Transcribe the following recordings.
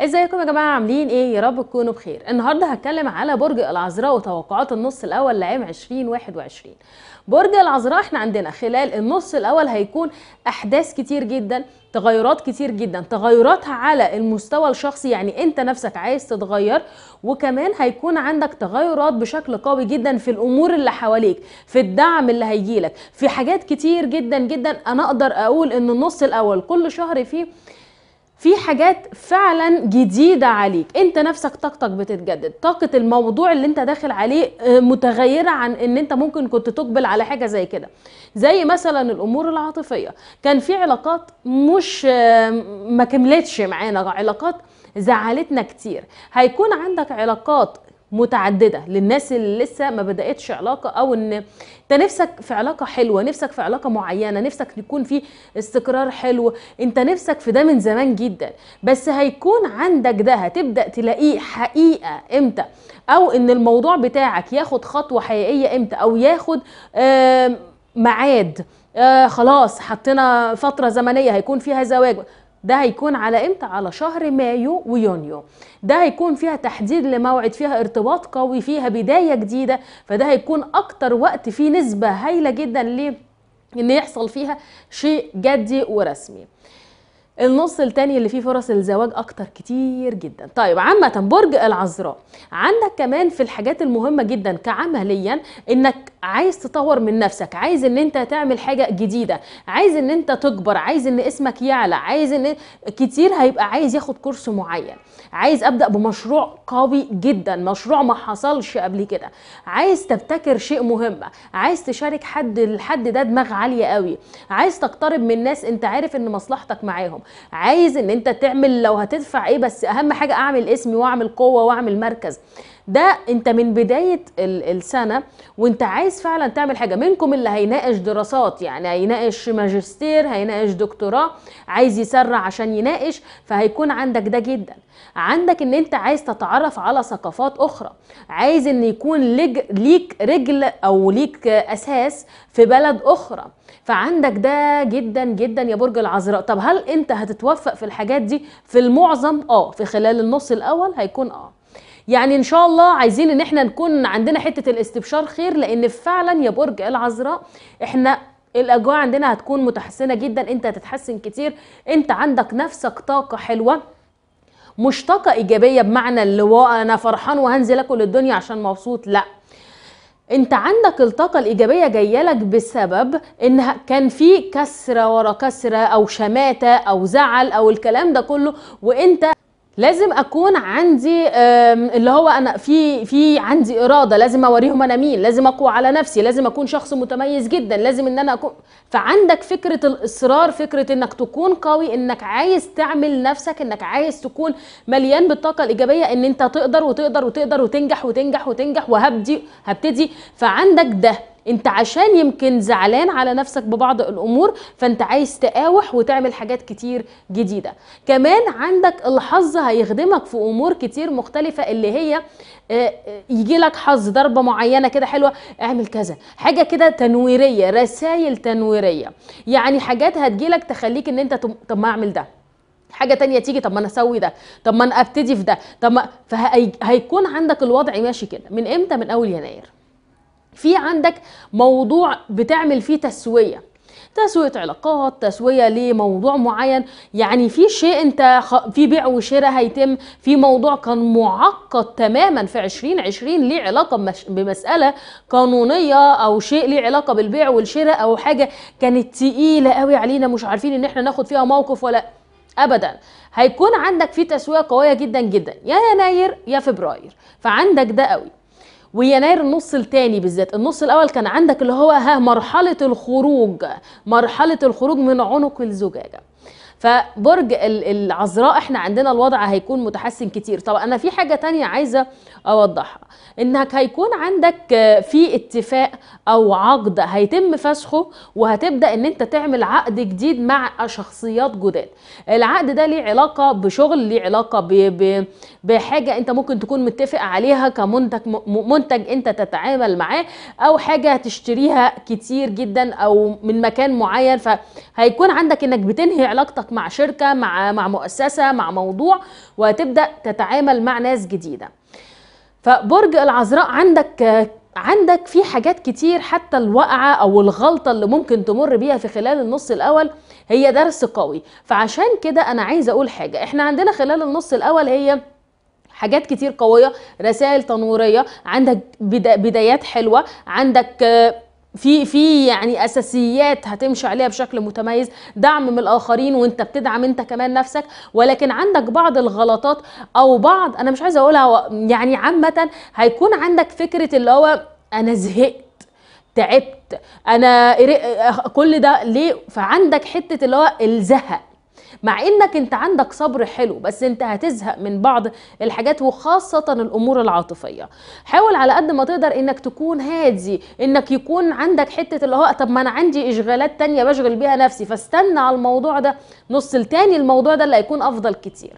ازيكم يا جماعه عاملين ايه يا رب تكونوا بخير النهارده هتكلم على برج العذراء وتوقعات النص الاول لعام 2021 برج العذراء احنا عندنا خلال النص الاول هيكون احداث كتير جدا تغيرات كتير جدا تغيرات على المستوى الشخصي يعني انت نفسك عايز تتغير وكمان هيكون عندك تغيرات بشكل قوي جدا في الامور اللي حواليك في الدعم اللي هيجيلك في حاجات كتير جدا جدا انا اقدر اقول ان النص الاول كل شهر فيه في حاجات فعلا جديدة عليك انت نفسك طاقتك بتتجدد طاقة الموضوع اللي انت داخل عليه آه، متغيرة عن ان انت ممكن كنت تقبل على حاجة زي كده زي مثلا الامور العاطفية كان في علاقات مش آه، ما كملتش معانا علاقات زعلتنا كتير هيكون عندك علاقات متعدده للناس اللي لسه ما بداتش علاقه او ان انت نفسك في علاقه حلوه نفسك في علاقه معينه نفسك يكون في استقرار حلو انت نفسك في ده من زمان جدا بس هيكون عندك ده هتبدا تلاقيه حقيقه امتى او ان الموضوع بتاعك ياخد خطوه حقيقيه امتى او ياخد معاد آه خلاص حطينا فتره زمنيه هيكون فيها زواج ده هيكون على امتى على شهر مايو ويونيو ده هيكون فيها تحديد لموعد فيها ارتباط قوي فيها بدايه جديده فده هيكون اكتر وقت فيه نسبه هايله جدا ليه ان يحصل فيها شيء جدي ورسمي النص التاني اللي فيه فرص الزواج اكتر كتير جدا طيب عامة برج العذراء عندك كمان في الحاجات المهمة جدا كعمليا انك عايز تطور من نفسك عايز ان انت تعمل حاجه جديده عايز ان انت تكبر عايز ان اسمك يعلى عايز ان كتير هيبقى عايز ياخد كورس معين عايز ابدا بمشروع قوي جدا مشروع ما حصلش قبل كده عايز تبتكر شيء مهم عايز تشارك حد الحد ده دماغ عاليه قوي عايز تقترب من ناس انت عارف ان مصلحتك معاهم عايز ان انت تعمل لو هتدفع ايه بس اهم حاجه اعمل اسمي واعمل قوه واعمل مركز ده انت من بدايه السنه وانت عايز فعلا تعمل حاجه منكم اللي هيناقش دراسات يعني هيناقش ماجستير هيناقش دكتوراه عايز يسرع عشان يناقش فهيكون عندك ده جدا عندك ان انت عايز تتعرف على ثقافات اخرى عايز ان يكون ليك رجل او ليك اساس في بلد اخرى فعندك ده جدا جدا يا برج العذراء طب هل انت هتتوفق في الحاجات دي في المعظم اه في خلال النص الاول هيكون اه يعني ان شاء الله عايزين ان احنا نكون عندنا حته الاستبشار خير لان فعلا يا برج العذراء احنا الاجواء عندنا هتكون متحسنه جدا انت هتتحسن كتير انت عندك نفسك طاقه حلوه مش طاقه ايجابيه بمعنى اللي هو انا فرحان وهنزل اكل الدنيا عشان مبسوط لا انت عندك الطاقة الإيجابية جاية لك بسبب ان كان في كسرة ورا كسرة أو شماتة أو زعل أو الكلام ده كله وانت لازم اكون عندي اللي هو انا في في عندي اراده لازم اوريهم انا مين لازم اقوى على نفسي لازم اكون شخص متميز جدا لازم ان انا اكون فعندك فكره الاصرار فكره انك تكون قوي انك عايز تعمل نفسك انك عايز تكون مليان بالطاقه الايجابيه ان انت تقدر وتقدر وتقدر وتنجح وتنجح وتنجح وهبدي هبتدي فعندك ده انت عشان يمكن زعلان على نفسك ببعض الامور فانت عايز تقاوح وتعمل حاجات كتير جديده كمان عندك الحظ هيخدمك في امور كتير مختلفه اللي هي آه، آه، يجي لك حظ ضربه معينه كده حلوه اعمل كذا حاجه كده تنويريه رسائل تنويريه يعني حاجات هتجي لك تخليك ان انت طب ما اعمل ده حاجه تانية تيجي طب ما انا اسوي ده طب ما انا ابتدي في ده طب ما فهيكون عندك الوضع ماشي كده من امتى من اول يناير في عندك موضوع بتعمل فيه تسويه تسويه علاقات تسويه لموضوع معين يعني في شيء انت خ... في بيع وشراء هيتم في موضوع كان معقد تماما في 2020 ليه علاقه بمش... بمساله قانونيه او شيء ليه علاقه بالبيع والشراء او حاجه كانت تقيله قوي علينا مش عارفين ان احنا ناخد فيها موقف ولا ابدا هيكون عندك في تسويه قويه جدا جدا يا يناير يا فبراير فعندك ده قوي ويناير النص التاني بالذات النص الاول كان عندك اللي هو ها مرحله الخروج مرحله الخروج من عنق الزجاجه فبرج العذراء احنا عندنا الوضع هيكون متحسن كتير طب انا في حاجه تانية عايزه اوضحها انك هيكون عندك في اتفاق او عقد هيتم فسخه وهتبدا ان انت تعمل عقد جديد مع شخصيات جداد العقد ده ليه علاقه بشغل ليه علاقه ب... ب... بحاجه انت ممكن تكون متفق عليها كمنتج منتج انت تتعامل معاه او حاجه هتشتريها كتير جدا او من مكان معين فهيكون عندك انك بتنهي علاقتك علاقتك مع شركه مع مع مؤسسه مع موضوع وهتبدا تتعامل مع ناس جديده فبرج العذراء عندك عندك في حاجات كتير حتى الوقعة أو الغلطة اللي ممكن تمر بيها في خلال النص الأول هي درس قوي فعشان كده أنا عايزة أقول حاجة إحنا عندنا خلال النص الأول هي حاجات كتير قوية رسائل تنويرية عندك بدايات حلوة عندك في في يعني اساسيات هتمشي عليها بشكل متميز دعم من الاخرين وانت بتدعم انت كمان نفسك ولكن عندك بعض الغلطات او بعض انا مش عايزه اقولها يعني عامه هيكون عندك فكره اللي هو انا زهقت تعبت انا كل ده ليه فعندك حته اللي هو الزهق مع انك انت عندك صبر حلو بس انت هتزهق من بعض الحاجات وخاصة الامور العاطفية حاول على قد ما تقدر انك تكون هادي انك يكون عندك حتة اللي هو طب ما انا عندي اشغالات تانية بشغل بيها نفسي فاستنى على الموضوع ده نص التاني الموضوع ده اللي هيكون افضل كتير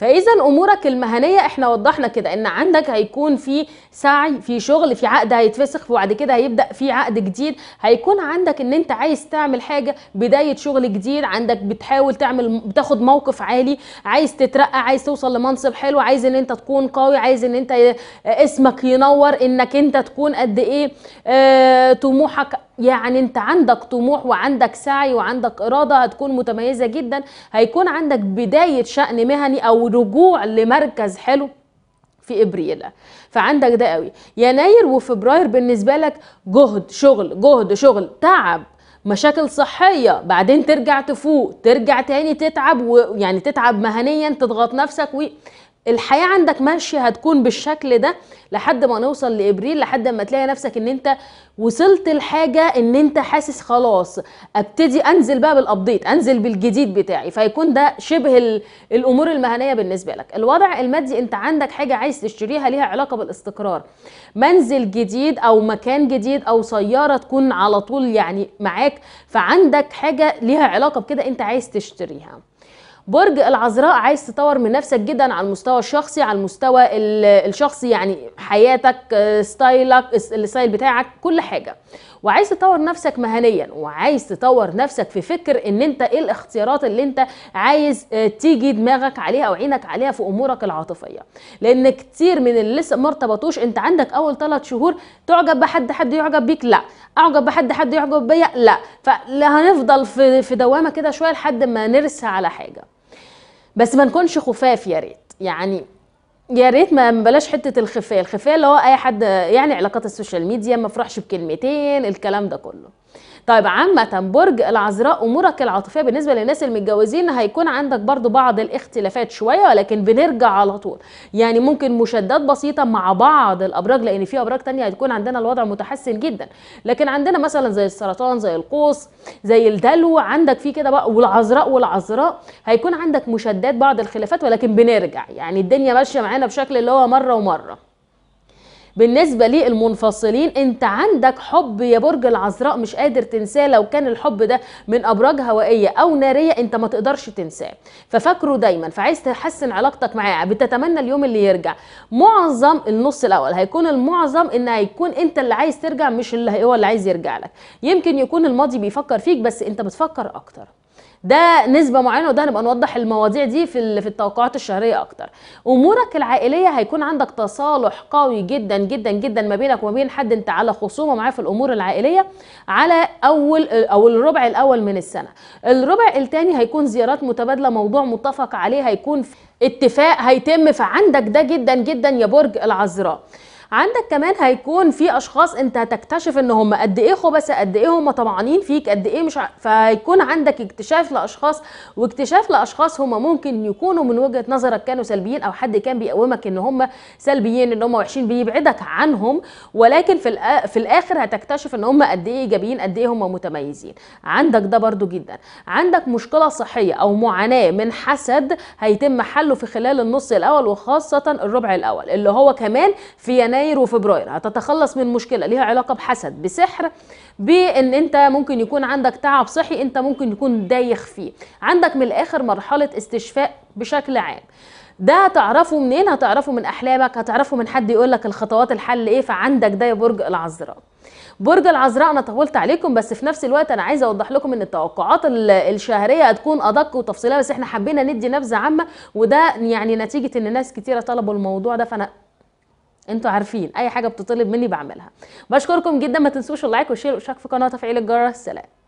فاذا امورك المهنيه احنا وضحنا كده ان عندك هيكون في سعي في شغل في عقد هيتفسخ وبعد كده هيبدا في عقد جديد هيكون عندك ان انت عايز تعمل حاجه بدايه شغل جديد عندك بتحاول تعمل بتاخد موقف عالي عايز تترقى عايز توصل لمنصب حلو عايز ان انت تكون قوي عايز ان انت اسمك ينور انك انت تكون قد ايه اه طموحك يعني انت عندك طموح وعندك سعي وعندك اراده هتكون متميزه جدا هيكون عندك بدايه شان مهني او رجوع لمركز حلو في ابريل فعندك ده قوي يناير وفبراير بالنسبه لك جهد شغل جهد شغل تعب مشاكل صحية بعدين ترجع تفوق ترجع تاني تتعب ويعني تتعب مهنيا تضغط نفسك و الحياه عندك ماشيه هتكون بالشكل ده لحد ما نوصل لابريل لحد ما تلاقي نفسك ان انت وصلت لحاجه ان انت حاسس خلاص ابتدي انزل بقى بالابديت انزل بالجديد بتاعي فيكون ده شبه الامور المهنيه بالنسبه لك الوضع المادي انت عندك حاجه عايز تشتريها ليها علاقه بالاستقرار منزل جديد او مكان جديد او سياره تكون على طول يعني معاك فعندك حاجه ليها علاقه بكده انت عايز تشتريها برج العذراء عايز تطور من نفسك جدا على المستوى الشخصي على المستوى الشخصي يعني حياتك آه، ستايلك الستايل بتاعك كل حاجه وعايز تطور نفسك مهنيا وعايز تطور نفسك في فكر ان انت ايه الاختيارات اللي انت عايز آه، تيجي دماغك عليها او عينك عليها في امورك العاطفيه لان كتير من اللي لسه ما ارتبطوش انت عندك اول ثلاث شهور تعجب بحد حد يعجب بيك لا اعجب بحد حد يعجب بيا لا فهنفضل في في دوامه كده شويه لحد ما نرسى على حاجه بس ما نكونش خفاف يا ريت يعني يا ريت ما بلاش حته الخفيه الخفيه اللي هو اي حد يعني علاقات السوشيال ميديا ما افرحش بكلمتين الكلام ده كله طيب عامة برج العذراء امورك العاطفية بالنسبة للناس المتجوزين هيكون عندك برضو بعض الاختلافات شوية ولكن بنرجع على طول يعني ممكن مشادات بسيطة مع بعض الابراج لان في ابراج تانية هتكون عندنا الوضع متحسن جدا لكن عندنا مثلا زي السرطان زي القوس زي الدلو عندك في كده بقى والعذراء والعذراء هيكون عندك مشادات بعض الخلافات ولكن بنرجع يعني الدنيا ماشية معانا بشكل اللي هو مرة ومرة بالنسبه للمنفصلين انت عندك حب يا برج العذراء مش قادر تنساه لو كان الحب ده من ابراج هوائيه او ناريه انت ما تقدرش تنساه ففاكره دايما فعايز تحسن علاقتك معاه بتتمنى اليوم اللي يرجع معظم النص الاول هيكون المعظم ان هيكون انت اللي عايز ترجع مش اللي هو اللي عايز يرجع لك يمكن يكون الماضي بيفكر فيك بس انت بتفكر اكتر ده نسبه معينه وده هنبقى نوضح المواضيع دي في في التوقعات الشهريه اكتر امورك العائليه هيكون عندك تصالح قوي جدا جدا جدا ما بينك وما بين حد انت على خصومه معاه في الامور العائليه على اول او الربع الاول من السنه الربع الثاني هيكون زيارات متبادله موضوع متفق عليه هيكون اتفاق هيتم فعندك ده جدا جدا يا برج العذراء عندك كمان هيكون في اشخاص انت هتكتشف ان هم قد ايه خبث قد ايه هم طمعانين فيك قد ايه مش ع... فهيكون عندك اكتشاف لاشخاص واكتشاف لاشخاص هم ممكن يكونوا من وجهه نظرك كانوا سلبيين او حد كان بيقومك ان هم سلبيين ان هم وحشين بيبعدك عنهم ولكن في الأ... في الاخر هتكتشف ان هم قد ايه ايجابيين قد ايه هم متميزين عندك ده برده جدا عندك مشكله صحيه او معاناه من حسد هيتم حله في خلال النص الاول وخاصه الربع الاول اللي هو كمان في يناير يناير وفبراير هتتخلص من مشكله ليها علاقه بحسد بسحر بان انت ممكن يكون عندك تعب صحي انت ممكن يكون دايخ فيه عندك من الاخر مرحله استشفاء بشكل عام ده هتعرفه منين هتعرفه من احلامك هتعرفه من حد يقول لك الخطوات الحل ايه فعندك ده يا برج العذراء برج العذراء انا طولت عليكم بس في نفس الوقت انا عايزه اوضح لكم ان التوقعات الشهريه هتكون ادق وتفصيليه بس احنا حبينا ندي نبذه عامه وده يعني نتيجه ان ناس كتيره طلبوا الموضوع ده فانا انتوا عارفين اي حاجه بتطلب مني بعملها بشكركم جدا ما تنسوش اللايك والشير والاشتراك في القناه وتفعيل الجرس سلام